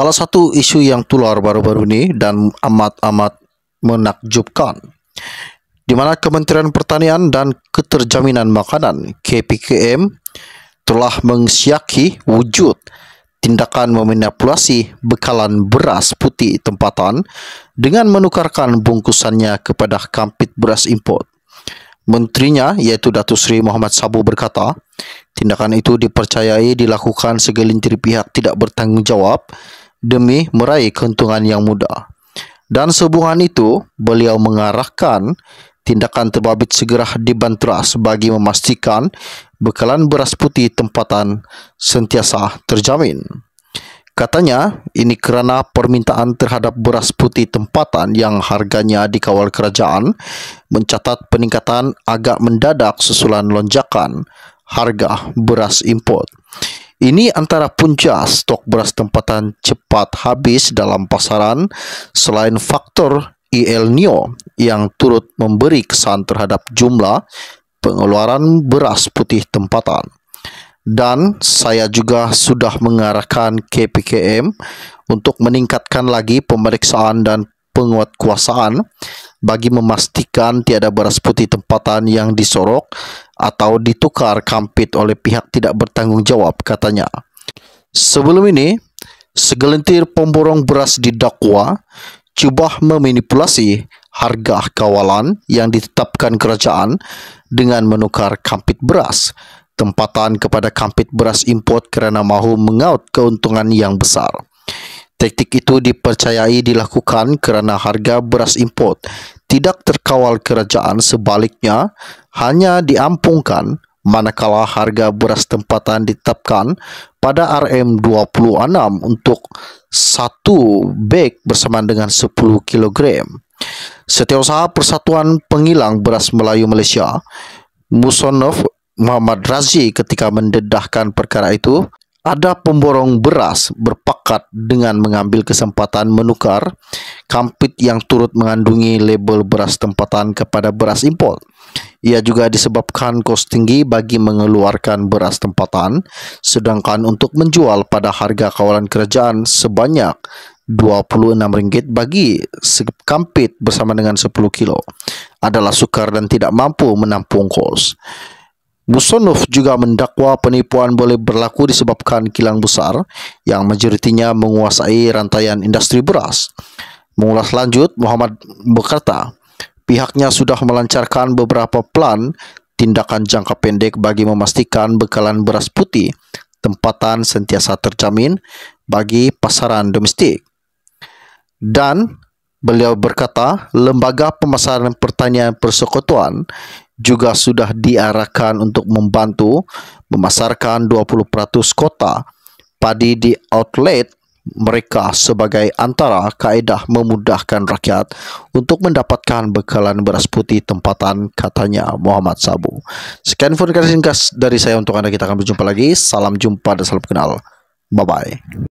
Salah satu isu yang tular baru-baru ini dan amat-amat menakjubkan, di mana Kementerian Pertanian dan Keterjaminan Makanan (KPKM) telah mengsiaki wujud tindakan memanipulasi bekalan beras putih tempatan dengan menukarkan bungkusannya kepada kampit beras import. Menterinya yaitu Datuk Seri Muhammad Sabu berkata, tindakan itu dipercayai dilakukan segelintir pihak tidak bertanggung jawab demi meraih keuntungan yang mudah. Dan sehubungan itu, beliau mengarahkan tindakan terbabit segera dibanteras bagi memastikan bekalan beras putih tempatan sentiasa terjamin. Katanya, ini kerana permintaan terhadap beras putih tempatan yang harganya dikawal kerajaan mencatat peningkatan agak mendadak susulan lonjakan harga beras import. Ini antara punca stok beras tempatan cepat habis dalam pasaran selain faktor El Nino yang turut memberi kesan terhadap jumlah pengeluaran beras putih tempatan. Dan saya juga sudah mengarahkan KPKM untuk meningkatkan lagi pemeriksaan dan penguatkuasaan bagi memastikan tiada beras putih tempatan yang disorok atau ditukar kampit oleh pihak tidak bertanggungjawab katanya. Sebelum ini, segelintir pemborong beras didakwa cuba memanipulasi harga kawalan yang ditetapkan kerajaan dengan menukar kampit beras tempatan kepada kampit beras import kerana mahu mengaut keuntungan yang besar. Taktik itu dipercayai dilakukan kerana harga beras import tidak terkawal kerajaan sebaliknya hanya diampungkan manakala harga beras tempatan ditetapkan pada RM26 untuk satu bag bersamaan dengan 10 kg. Setiausaha Persatuan Pengilang Beras Melayu Malaysia, Musonov Muhammad Razi ketika mendedahkan perkara itu, ada pemborong beras berpakat dengan mengambil kesempatan menukar kampit yang turut mengandungi label beras tempatan kepada beras import. Ia juga disebabkan kos tinggi bagi mengeluarkan beras tempatan sedangkan untuk menjual pada harga kawalan kerajaan sebanyak RM26 bagi kampit bersama dengan 10 kilo adalah sukar dan tidak mampu menampung kos. Musonov juga mendakwa penipuan boleh berlaku disebabkan kilang besar yang majoritinya menguasai rantaian industri beras. Mengulas lanjut, Muhammad berkata, pihaknya sudah melancarkan beberapa plan tindakan jangka pendek bagi memastikan bekalan beras putih tempatan sentiasa terjamin bagi pasaran domestik. Dan beliau berkata, lembaga pemasaran pertanian persekutuan juga sudah diarahkan untuk membantu memasarkan 20% kota padi di outlet mereka sebagai antara kaedah memudahkan rakyat untuk mendapatkan bekalan beras putih tempatan katanya Muhammad Sabu. Sekian informasi singkat dari saya untuk Anda kita akan berjumpa lagi. Salam jumpa dan salam kenal. Bye-bye.